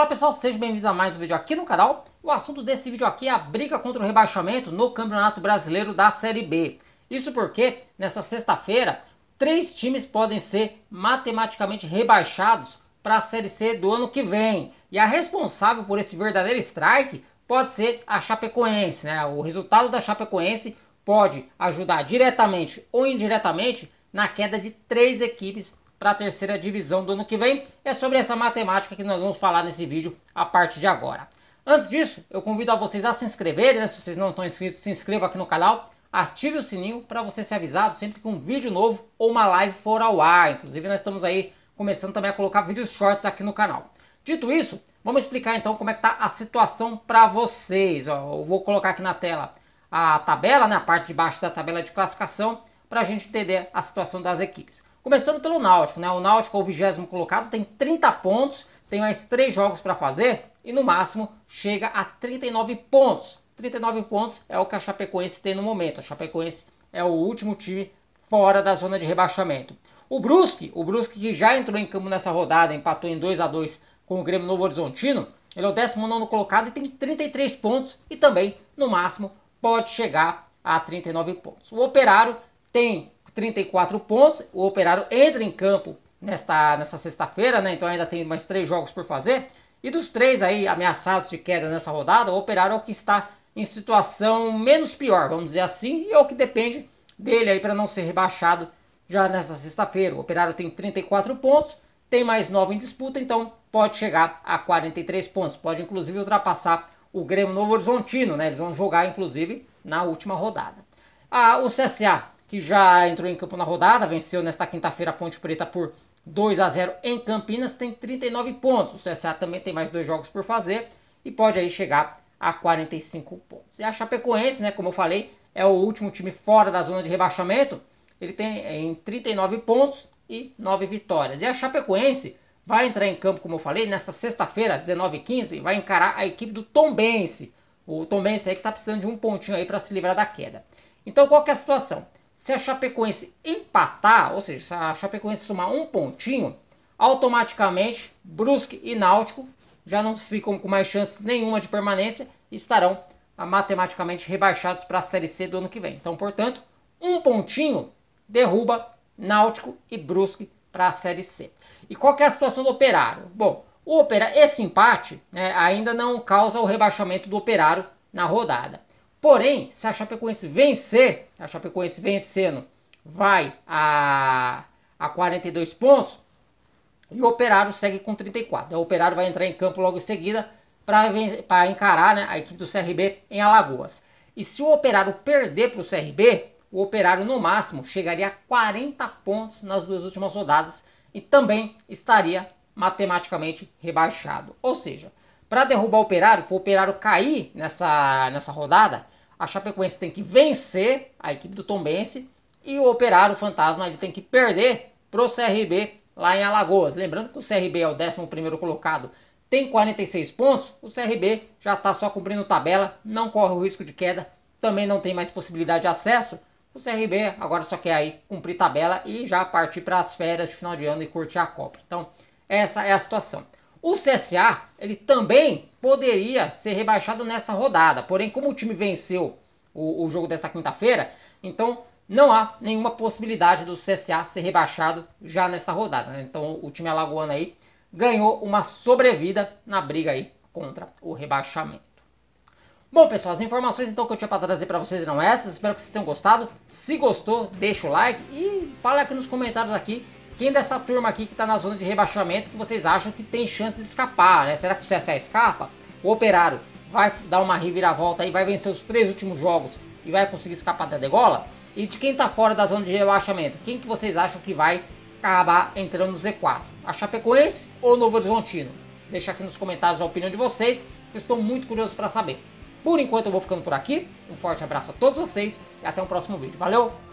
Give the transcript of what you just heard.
Olá pessoal, sejam bem-vindos a mais um vídeo aqui no canal. O assunto desse vídeo aqui é a briga contra o rebaixamento no Campeonato Brasileiro da Série B. Isso porque, nesta sexta-feira, três times podem ser matematicamente rebaixados para a Série C do ano que vem. E a responsável por esse verdadeiro strike pode ser a Chapecoense. Né? O resultado da Chapecoense pode ajudar diretamente ou indiretamente na queda de três equipes para a terceira divisão do ano que vem. É sobre essa matemática que nós vamos falar nesse vídeo a partir de agora. Antes disso, eu convido a vocês a se inscreverem, né? se vocês não estão inscritos, se inscreva aqui no canal, ative o sininho para você ser avisado sempre que um vídeo novo ou uma live for ao ar. Inclusive, nós estamos aí começando também a colocar vídeos shorts aqui no canal. Dito isso, vamos explicar então como é que está a situação para vocês. eu vou colocar aqui na tela a tabela, né, a parte de baixo da tabela de classificação, para a gente entender a situação das equipes. Começando pelo Náutico, né? O Náutico é o vigésimo colocado, tem 30 pontos, tem mais 3 jogos para fazer e no máximo chega a 39 pontos. 39 pontos é o que a Chapecoense tem no momento. A Chapecoense é o último time fora da zona de rebaixamento. O Brusque, o Brusque que já entrou em campo nessa rodada, empatou em 2 a 2 com o Grêmio Novo Horizontino, ele é o 19 colocado e tem 33 pontos e também, no máximo, pode chegar a 39 pontos. O Operário tem 34 pontos. O Operário entra em campo nesta, nesta sexta-feira, né? Então ainda tem mais três jogos por fazer. E dos três aí ameaçados de queda nessa rodada, o Operário é o que está em situação menos pior, vamos dizer assim, e é o que depende dele aí para não ser rebaixado já nessa sexta-feira. O Operário tem 34 pontos, tem mais 9 em disputa, então pode chegar a 43 pontos, pode inclusive ultrapassar o Grêmio Novo Horizontino, né? Eles vão jogar inclusive na última rodada. Ah, o CSA que já entrou em campo na rodada, venceu nesta quinta-feira a Ponte Preta por 2 a 0 em Campinas, tem 39 pontos. O CSA também tem mais dois jogos por fazer e pode aí chegar a 45 pontos. E a Chapecoense, né, como eu falei, é o último time fora da zona de rebaixamento. Ele tem é, em 39 pontos e 9 vitórias. E a Chapecoense vai entrar em campo, como eu falei, nesta sexta-feira, 19h15, e vai encarar a equipe do Tombense. O Tombense aí que está precisando de um pontinho aí para se livrar da queda. Então qual que é a situação? Se a Chapecoense empatar, ou seja, se a Chapecoense somar um pontinho, automaticamente Brusque e Náutico já não ficam com mais chance nenhuma de permanência e estarão ah, matematicamente rebaixados para a Série C do ano que vem. Então, portanto, um pontinho derruba Náutico e Brusque para a Série C. E qual é a situação do Operário? Bom, o Operário, esse empate né, ainda não causa o rebaixamento do Operário na rodada. Porém, se a Chapecoense vencer, a Chapecoense vencendo, vai a, a 42 pontos e o Operário segue com 34. O Operário vai entrar em campo logo em seguida para encarar né, a equipe do CRB em Alagoas. E se o Operário perder para o CRB, o Operário no máximo chegaria a 40 pontos nas duas últimas rodadas e também estaria matematicamente rebaixado. Ou seja, para derrubar o Operário, para o Operário cair nessa, nessa rodada, a Chapecoense tem que vencer a equipe do Tombense e o Operário Fantasma ele tem que perder para o CRB lá em Alagoas. Lembrando que o CRB é o 11 colocado, tem 46 pontos, o CRB já está só cumprindo tabela, não corre o risco de queda, também não tem mais possibilidade de acesso. O CRB agora só quer aí cumprir tabela e já partir para as férias de final de ano e curtir a Copa. Então, essa é a situação. O CSA, ele também poderia ser rebaixado nessa rodada, porém como o time venceu o, o jogo desta quinta-feira, então não há nenhuma possibilidade do CSA ser rebaixado já nessa rodada. Né? Então o time alagoano aí ganhou uma sobrevida na briga aí contra o rebaixamento. Bom, pessoal, as informações então que eu tinha para trazer para vocês eram essas. Espero que vocês tenham gostado. Se gostou, deixa o like e fala aqui nos comentários aqui quem dessa turma aqui que está na zona de rebaixamento que vocês acham que tem chance de escapar, né? Será que o CSA escapa? O Operário vai dar uma reviravolta e vai vencer os três últimos jogos e vai conseguir escapar da degola? E de quem está fora da zona de rebaixamento, quem que vocês acham que vai acabar entrando no Z4? A Chapecoense ou o Novo Horizontino? Deixa aqui nos comentários a opinião de vocês, eu estou muito curioso para saber. Por enquanto eu vou ficando por aqui, um forte abraço a todos vocês e até o um próximo vídeo. Valeu!